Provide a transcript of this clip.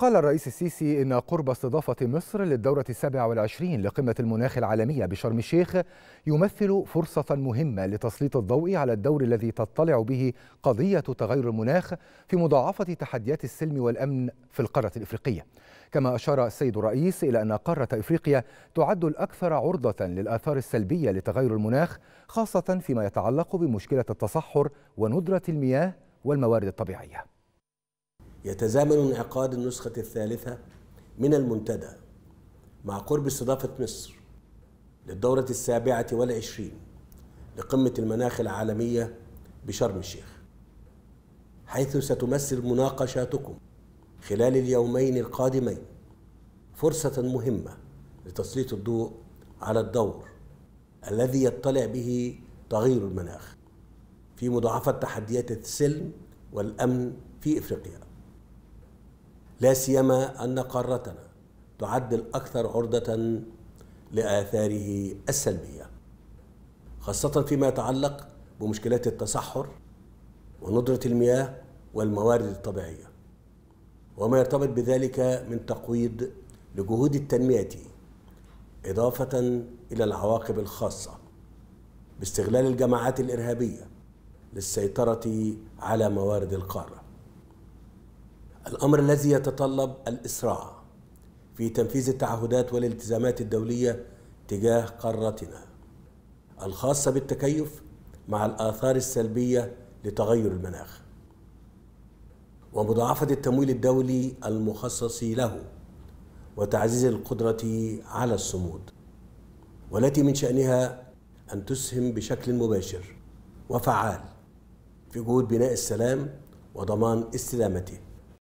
قال الرئيس السيسي إن قرب استضافة مصر للدورة السابعة والعشرين لقمة المناخ العالمية بشرم الشيخ يمثل فرصة مهمة لتسليط الضوء على الدور الذي تطلع به قضية تغير المناخ في مضاعفة تحديات السلم والأمن في القارة الإفريقية كما أشار السيد الرئيس إلى أن قارة إفريقيا تعد الأكثر عرضة للآثار السلبية لتغير المناخ خاصة فيما يتعلق بمشكلة التصحر وندرة المياه والموارد الطبيعية يتزامن انعقاد النسخة الثالثة من المنتدى مع قرب استضافة مصر للدورة السابعة والعشرين لقمة المناخ العالمية بشرم الشيخ حيث ستمثل مناقشاتكم خلال اليومين القادمين فرصة مهمة لتسليط الضوء على الدور الذي يطلع به تغير المناخ في مضاعفة تحديات السلم والأمن في إفريقيا لا سيما أن قارتنا تعد الأكثر عرضة لآثاره السلبية خاصة فيما يتعلق بمشكلات التصحر وندرة المياه والموارد الطبيعية وما يرتبط بذلك من تقويض لجهود التنمية إضافة إلى العواقب الخاصة باستغلال الجماعات الإرهابية للسيطرة على موارد القارة الأمر الذي يتطلب الإسراع في تنفيذ التعهدات والالتزامات الدولية تجاه قارتنا الخاصة بالتكيف مع الآثار السلبية لتغير المناخ ومضاعفة التمويل الدولي المخصص له وتعزيز القدرة على الصمود والتي من شأنها أن تسهم بشكل مباشر وفعال في جهود بناء السلام وضمان استدامته